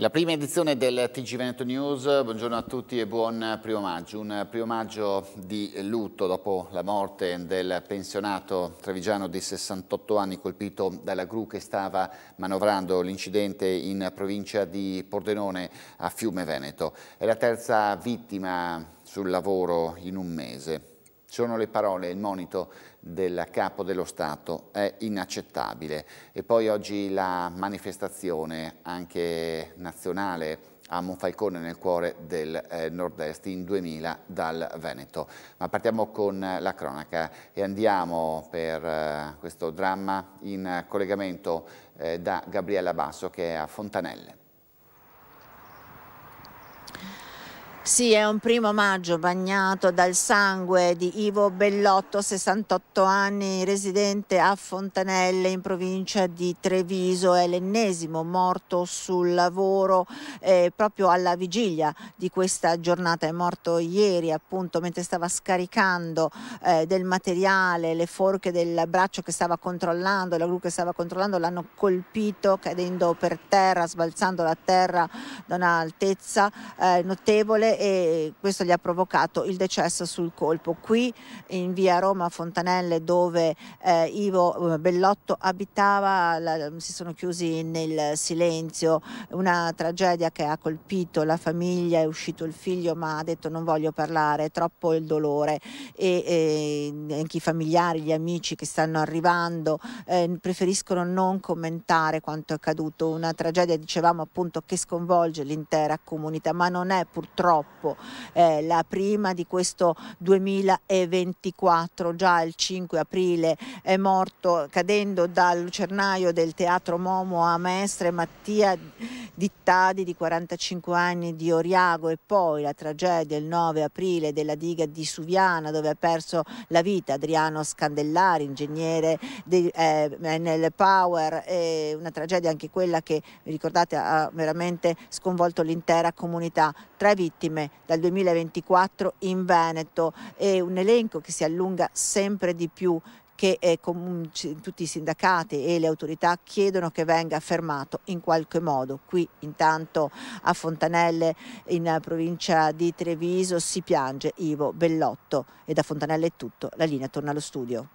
La prima edizione del TG Veneto News, buongiorno a tutti e buon primo maggio. Un primo maggio di lutto dopo la morte del pensionato trevigiano di 68 anni colpito dalla gru che stava manovrando l'incidente in provincia di Pordenone a Fiume Veneto. È la terza vittima sul lavoro in un mese. Sono le parole, il monito del capo dello Stato è inaccettabile. E poi oggi la manifestazione anche nazionale a Monfalcone nel cuore del eh, nord-est in 2000 dal Veneto. Ma partiamo con la cronaca e andiamo per eh, questo dramma in collegamento eh, da Gabriella Basso che è a Fontanelle. Sì, è un primo maggio bagnato dal sangue di Ivo Bellotto, 68 anni, residente a Fontanelle in provincia di Treviso. È l'ennesimo morto sul lavoro eh, proprio alla vigilia di questa giornata. È morto ieri appunto mentre stava scaricando eh, del materiale, le forche del braccio che stava controllando, la gru che stava controllando l'hanno colpito cadendo per terra, sbalzando la terra da un'altezza eh, notevole e questo gli ha provocato il decesso sul colpo. Qui in via Roma Fontanelle dove eh, Ivo eh, Bellotto abitava la, si sono chiusi nel silenzio, una tragedia che ha colpito la famiglia, è uscito il figlio ma ha detto non voglio parlare, è troppo il dolore e, e anche i familiari, gli amici che stanno arrivando eh, preferiscono non commentare quanto è accaduto, una tragedia dicevamo appunto che sconvolge l'intera comunità ma non è purtroppo troppo. Eh, la prima di questo 2024, già il 5 aprile, è morto cadendo dal lucernaio del Teatro Momo a Mestre Mattia Dittadi di 45 anni di Oriago e poi la tragedia il 9 aprile della diga di Suviana dove ha perso la vita Adriano Scandellari, ingegnere di, eh, nel Power, eh, una tragedia anche quella che, vi ricordate, ha veramente sconvolto l'intera comunità. Tre vittime vittime dal 2024 in Veneto. È un elenco che si allunga sempre di più che eh, tutti i sindacati e le autorità chiedono che venga fermato in qualche modo. Qui intanto a Fontanelle in provincia di Treviso si piange Ivo Bellotto e da Fontanelle è tutto, la linea torna allo studio.